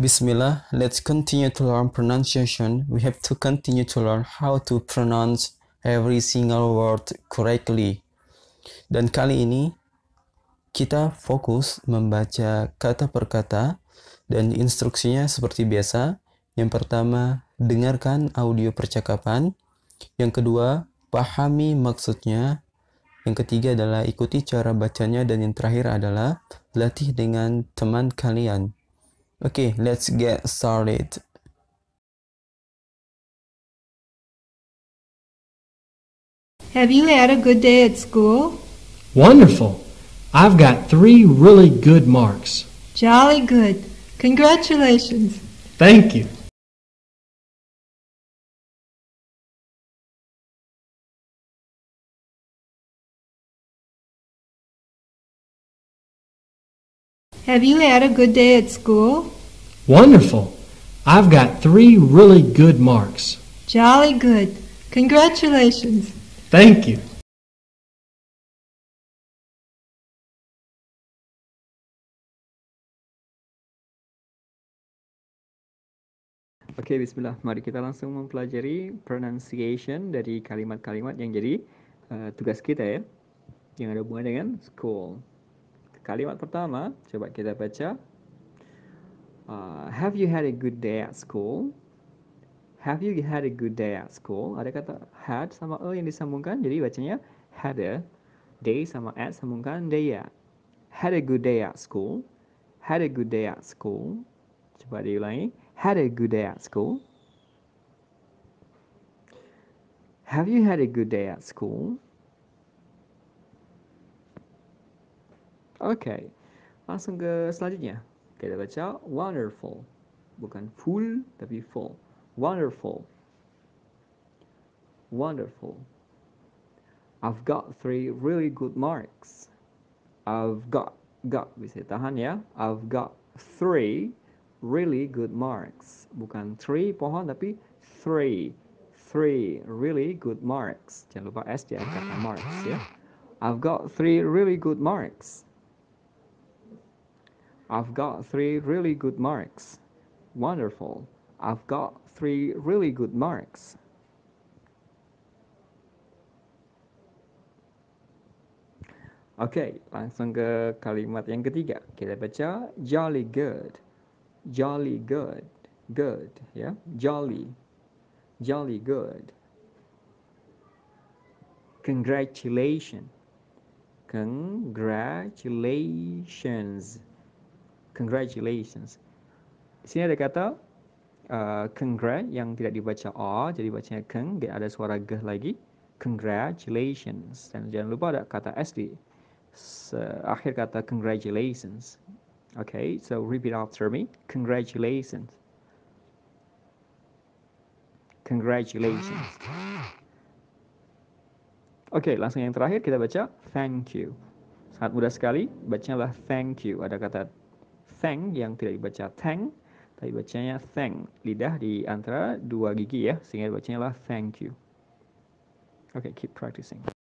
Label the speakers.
Speaker 1: Bismillah, let's continue to learn pronunciation. We have to continue to learn how to pronounce every single word correctly. Dan kali ini kita fokus membaca kata per kata dan instruksinya seperti biasa. Yang pertama, dengarkan audio percakapan. Yang kedua, pahami maksudnya. Yang ketiga adalah ikuti cara bacanya dan yang terakhir adalah latih dengan
Speaker 2: teman kalian. Okay, let's get started. Have you had a good day at school? Wonderful. I've got three really good marks. Jolly good. Congratulations. Thank you. Have you had a good day at school? Wonderful. I've got three really good marks. Jolly good. Congratulations. Thank you. Oke, okay, bismillah. Mari
Speaker 3: kita langsung mempelajari pronunciation dari kalimat-kalimat yang jadi uh, tugas kita ya. Yang ada hubungan dengan school. Kalimat pertama, coba kita baca. Uh, have you had a good day at school? Have you had a good day at school? Ada kata had sama a e yang disambungkan, jadi bacanya had a. Day sama at sambungkan day ya. Had a good day at school. Had a good day at school. Coba diulangi. Had a good day at school. Have you had a good day at school? Oke, okay. langsung ke selanjutnya. Kita baca wonderful. Bukan full, tapi full. Wonderful. Wonderful. I've got three really good marks. I've got, got bisa tahan ya. I've got three really good marks. Bukan three pohon, tapi three. Three really good marks. Jangan lupa S di ya, kata marks ya. I've got three really good marks. I've got three really good marks. Wonderful. I've got three really good marks. Oke, okay, langsung ke kalimat yang ketiga. Kita baca jolly good. Jolly good. Good, ya. Yeah? Jolly. Jolly good. Congratulations. Congratulations. Congratulations. Di sini ada kata uh, congrat yang tidak dibaca o, jadi bacanya keng, dan ada suara g lagi. Congratulations. Dan jangan lupa ada kata s akhir kata congratulations. Okay, so repeat after me. Congratulations. Congratulations. Oke, okay, langsung yang terakhir kita baca thank you. Sangat mudah sekali, bacanya lah thank you. Ada kata thank yang tidak dibaca thank, tapi bacanya thank. Lidah di antara dua gigi ya, sehingga bacanya lah thank you. Okay, keep practicing.